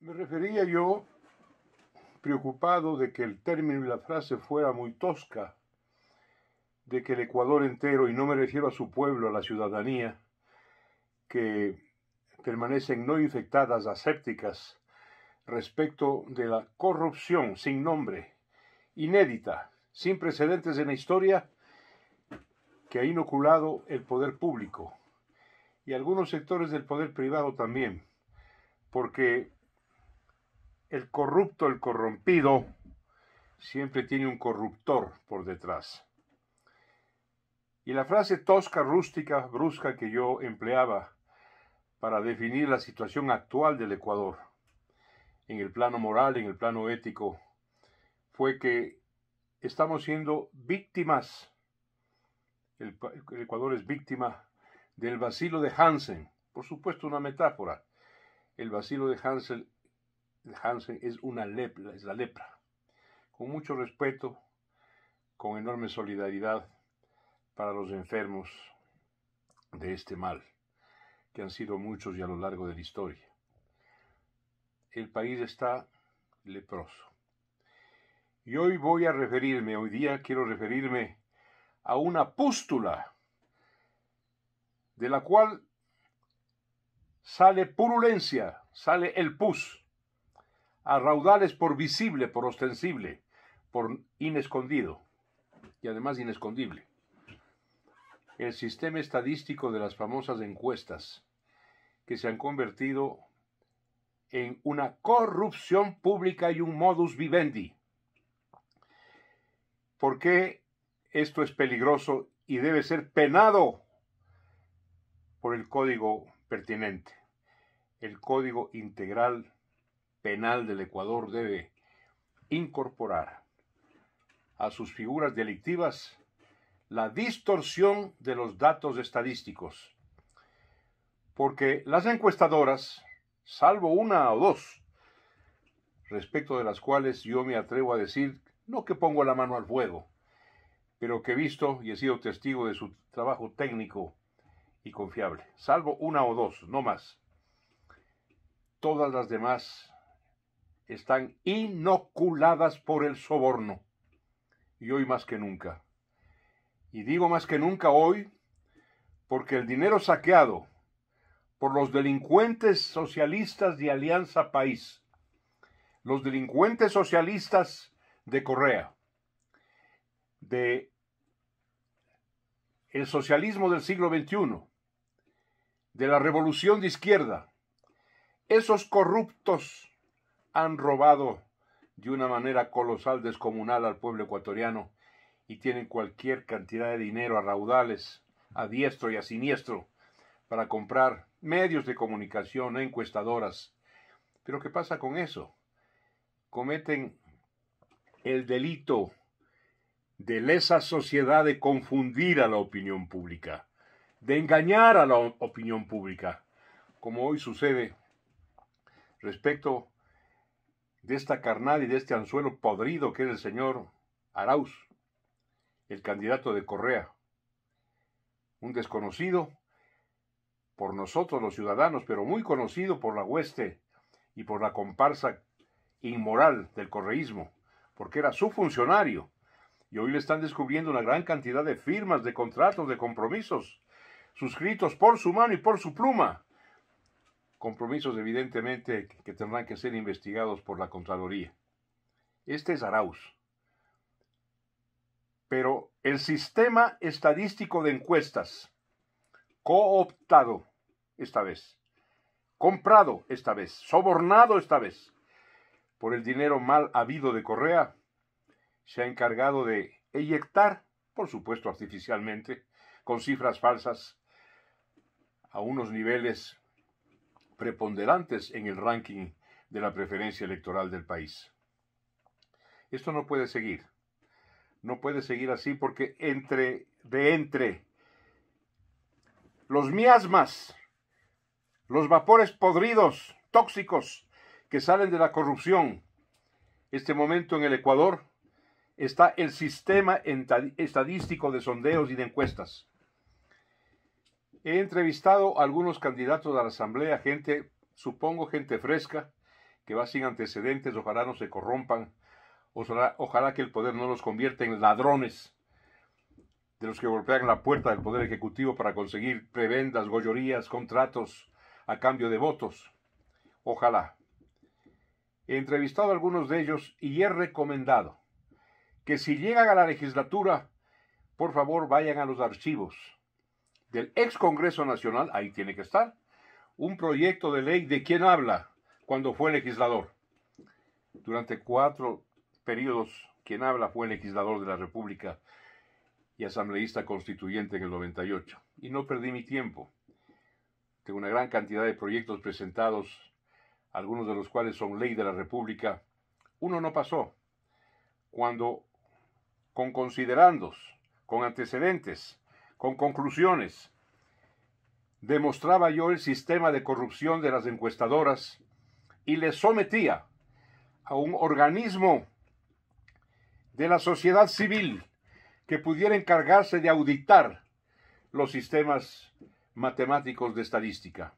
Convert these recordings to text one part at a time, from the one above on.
Me refería yo, preocupado de que el término y la frase fuera muy tosca, de que el Ecuador entero, y no me refiero a su pueblo, a la ciudadanía, que permanecen no infectadas, asépticas, respecto de la corrupción sin nombre, inédita, sin precedentes en la historia, que ha inoculado el poder público y algunos sectores del poder privado también, porque el corrupto, el corrompido, siempre tiene un corruptor por detrás. Y la frase tosca, rústica, brusca que yo empleaba para definir la situación actual del Ecuador, en el plano moral, en el plano ético, fue que estamos siendo víctimas, el, Ecuador es víctima del vacilo de Hansen, por supuesto una metáfora, el vacilo de Hansen Hansen es una lepra, es la lepra. Con mucho respeto, con enorme solidaridad para los enfermos de este mal, que han sido muchos y a lo largo de la historia. El país está leproso. Y hoy voy a referirme, hoy día quiero referirme a una pústula de la cual sale purulencia, sale el pus a raudales por visible, por ostensible, por inescondido y además inescondible. El sistema estadístico de las famosas encuestas que se han convertido en una corrupción pública y un modus vivendi. ¿Por qué esto es peligroso y debe ser penado por el código pertinente, el código integral Penal del Ecuador debe incorporar a sus figuras delictivas la distorsión de los datos estadísticos, porque las encuestadoras, salvo una o dos, respecto de las cuales yo me atrevo a decir, no que pongo la mano al fuego, pero que he visto y he sido testigo de su trabajo técnico y confiable, salvo una o dos, no más. Todas las demás están inoculadas por el soborno. Y hoy más que nunca. Y digo más que nunca hoy porque el dinero saqueado por los delincuentes socialistas de Alianza País, los delincuentes socialistas de Correa, de el socialismo del siglo XXI, de la revolución de izquierda, esos corruptos han robado de una manera colosal, descomunal al pueblo ecuatoriano y tienen cualquier cantidad de dinero a raudales, a diestro y a siniestro, para comprar medios de comunicación, encuestadoras. Pero ¿qué pasa con eso? Cometen el delito de lesa sociedad de confundir a la opinión pública, de engañar a la opinión pública, como hoy sucede respecto de esta carnal y de este anzuelo podrido que es el señor Arauz, el candidato de Correa, un desconocido por nosotros los ciudadanos, pero muy conocido por la hueste y por la comparsa inmoral del correísmo, porque era su funcionario. Y hoy le están descubriendo una gran cantidad de firmas, de contratos, de compromisos, suscritos por su mano y por su pluma, compromisos evidentemente que tendrán que ser investigados por la Contraloría. Este es Arauz. Pero el sistema estadístico de encuestas, cooptado esta vez, comprado esta vez, sobornado esta vez, por el dinero mal habido de Correa, se ha encargado de eyectar, por supuesto artificialmente, con cifras falsas, a unos niveles preponderantes en el ranking de la preferencia electoral del país. Esto no puede seguir. No puede seguir así porque entre, de entre los miasmas, los vapores podridos, tóxicos, que salen de la corrupción, este momento en el Ecuador está el sistema estadístico de sondeos y de encuestas. He entrevistado a algunos candidatos a la Asamblea, gente, supongo gente fresca, que va sin antecedentes, ojalá no se corrompan, ojalá, ojalá que el poder no los convierta en ladrones de los que golpean la puerta del Poder Ejecutivo para conseguir prebendas, gollorías, contratos a cambio de votos. Ojalá. He entrevistado a algunos de ellos y he recomendado que si llegan a la legislatura, por favor vayan a los archivos del ex Congreso Nacional, ahí tiene que estar, un proyecto de ley de quien habla cuando fue legislador. Durante cuatro periodos, quien habla fue legislador de la República y asambleísta constituyente en el 98. Y no perdí mi tiempo. Tengo una gran cantidad de proyectos presentados, algunos de los cuales son ley de la República. Uno no pasó. Cuando, con considerandos, con antecedentes, con conclusiones. Demostraba yo el sistema de corrupción de las encuestadoras y les sometía a un organismo de la sociedad civil que pudiera encargarse de auditar los sistemas matemáticos de estadística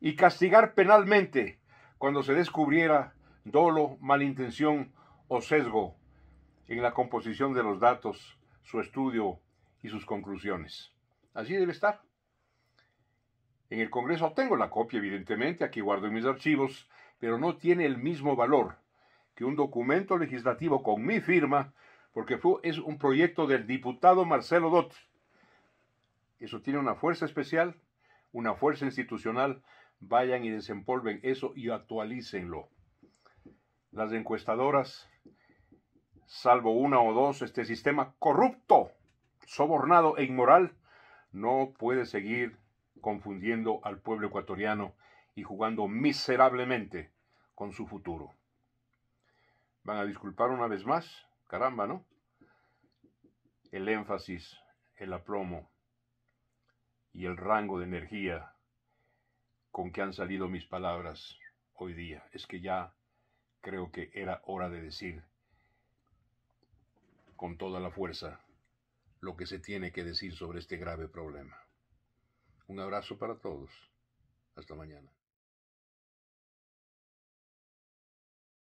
y castigar penalmente cuando se descubriera dolo, malintención o sesgo en la composición de los datos, su estudio y sus conclusiones. Así debe estar. En el Congreso tengo la copia, evidentemente, aquí guardo en mis archivos, pero no tiene el mismo valor que un documento legislativo con mi firma, porque fue, es un proyecto del diputado Marcelo Dott. Eso tiene una fuerza especial, una fuerza institucional. Vayan y desempolven eso y actualícenlo. Las encuestadoras, salvo una o dos, este sistema corrupto sobornado e inmoral, no puede seguir confundiendo al pueblo ecuatoriano y jugando miserablemente con su futuro. Van a disculpar una vez más, caramba, ¿no? El énfasis, el aplomo y el rango de energía con que han salido mis palabras hoy día. Es que ya creo que era hora de decir con toda la fuerza lo que se tiene que decir sobre este grave problema. Un abrazo para todos. Hasta mañana.